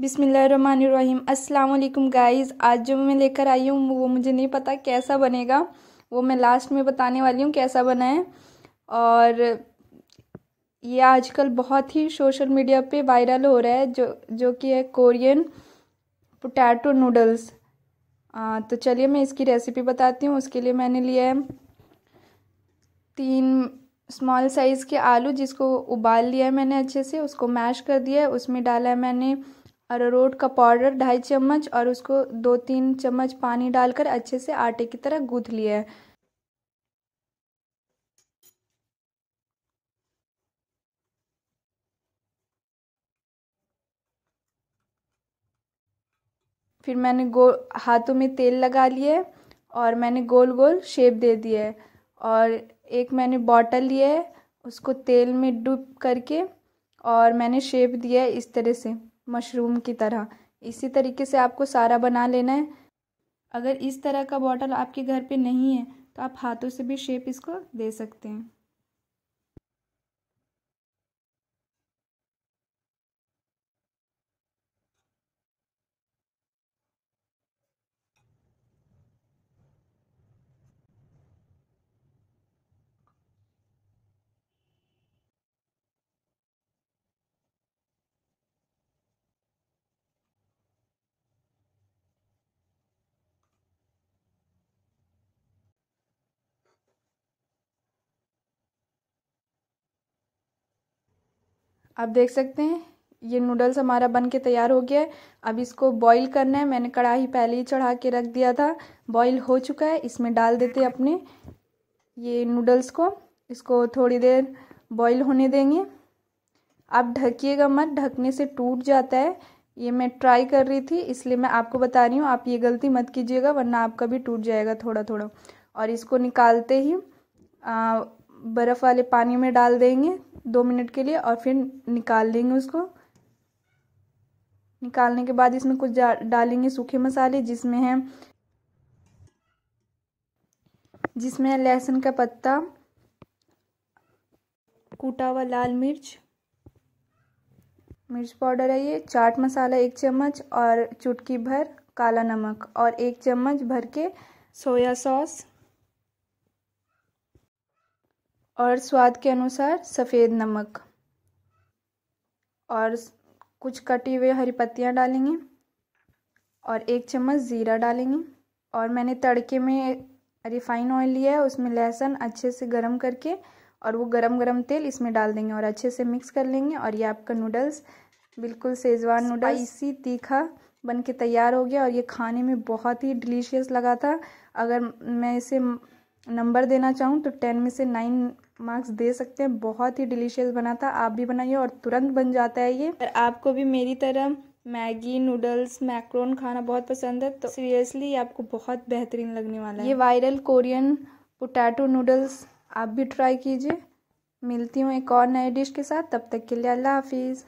बिसमीम अल्लाम गाइज़ आज जो मैं लेकर आई हूँ वो मुझे नहीं पता कैसा बनेगा वो मैं लास्ट में बताने वाली हूँ कैसा बना है और ये आजकल बहुत ही सोशल मीडिया पे वायरल हो रहा है जो जो कि है कोरियन पोटैटो नूडल्स तो चलिए मैं इसकी रेसिपी बताती हूँ उसके लिए मैंने लिया है तीन स्मॉल साइज़ के आलू जिसको उबाल लिया है मैंने अच्छे से उसको मैश कर दिया है उसमें डाला है मैंने अरारोट का पाउडर ढाई चम्मच और उसको दो तीन चम्मच पानी डालकर अच्छे से आटे की तरह गूंथ लिया है फिर मैंने गोल हाथों में तेल लगा लिए और मैंने गोल गोल शेप दे दिए और एक मैंने बॉटल लिया है उसको तेल में डूब करके और मैंने शेप दिया है इस तरह से मशरूम की तरह इसी तरीके से आपको सारा बना लेना है अगर इस तरह का बॉटल आपके घर पे नहीं है तो आप हाथों से भी शेप इसको दे सकते हैं आप देख सकते हैं ये नूडल्स हमारा बन के तैयार हो गया है अब इसको बॉईल करना है मैंने कढ़ाई पहले ही चढ़ा के रख दिया था बॉईल हो चुका है इसमें डाल देते अपने ये नूडल्स को इसको थोड़ी देर बॉईल होने देंगे आप ढकिएगा मत ढकने से टूट जाता है ये मैं ट्राई कर रही थी इसलिए मैं आपको बता रही हूँ आप ये गलती मत कीजिएगा वरना आपका भी टूट जाएगा थोड़ा थोड़ा और इसको निकालते ही बर्फ़ वाले पानी में डाल देंगे दो मिनट के लिए और फिर निकाल लेंगे उसको निकालने के बाद इसमें कुछ डालेंगे सूखे मसाले जिसमें है जिसमें है लहसुन का पत्ता कूटा हुआ लाल मिर्च मिर्च पाउडर है ये चाट मसाला एक चम्मच और चुटकी भर काला नमक और एक चम्मच भर के सोया सॉस और स्वाद के अनुसार सफ़ेद नमक और कुछ कटी हुए हरी पत्तियाँ डालेंगे और एक चम्मच ज़ीरा डालेंगे और मैंने तड़के में रिफाइन ऑयल लिया है उसमें लहसुन अच्छे से गरम करके और वो गरम गरम तेल इसमें डाल देंगे और अच्छे से मिक्स कर लेंगे और ये आपका नूडल्स बिल्कुल सेजवान नूडल इसी तीखा बन के तैयार हो गया और ये खाने में बहुत ही डिलीशियस लगा था अगर मैं इसे नंबर देना चाहूँ तो टेन में से नाइन मार्क्स दे सकते हैं बहुत ही डिलीशियस बना था आप भी बनाइए और तुरंत बन जाता है ये और आपको भी मेरी तरह मैगी नूडल्स मैक्रोन खाना बहुत पसंद है तो सीरियसली आपको बहुत बेहतरीन लगने वाला है ये वायरल कोरियन पोटैटो नूडल्स आप भी ट्राई कीजिए मिलती हूँ एक और नए डिश के साथ तब तक के लिए अल्लाह हाफिज़